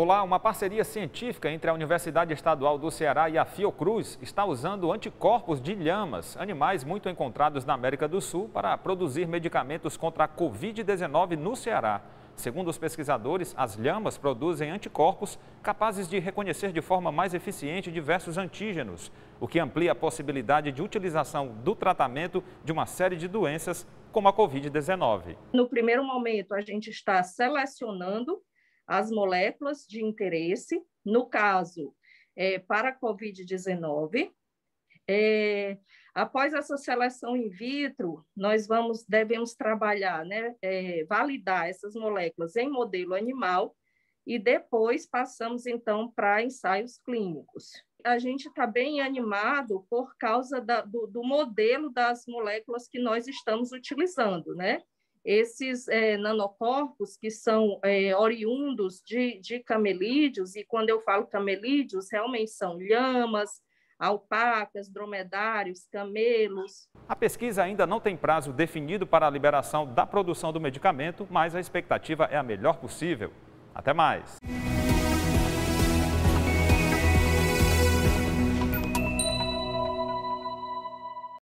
Olá, uma parceria científica entre a Universidade Estadual do Ceará e a Fiocruz está usando anticorpos de lhamas, animais muito encontrados na América do Sul, para produzir medicamentos contra a Covid-19 no Ceará. Segundo os pesquisadores, as lhamas produzem anticorpos capazes de reconhecer de forma mais eficiente diversos antígenos, o que amplia a possibilidade de utilização do tratamento de uma série de doenças, como a Covid-19. No primeiro momento, a gente está selecionando as moléculas de interesse, no caso, é, para a Covid-19. É, após essa seleção in vitro, nós vamos, devemos trabalhar, né, é, validar essas moléculas em modelo animal e depois passamos, então, para ensaios clínicos. A gente está bem animado por causa da, do, do modelo das moléculas que nós estamos utilizando, né? Esses é, nanocorpos que são é, oriundos de, de camelídeos, e quando eu falo camelídeos, realmente são lhamas, alpacas, dromedários, camelos. A pesquisa ainda não tem prazo definido para a liberação da produção do medicamento, mas a expectativa é a melhor possível. Até mais!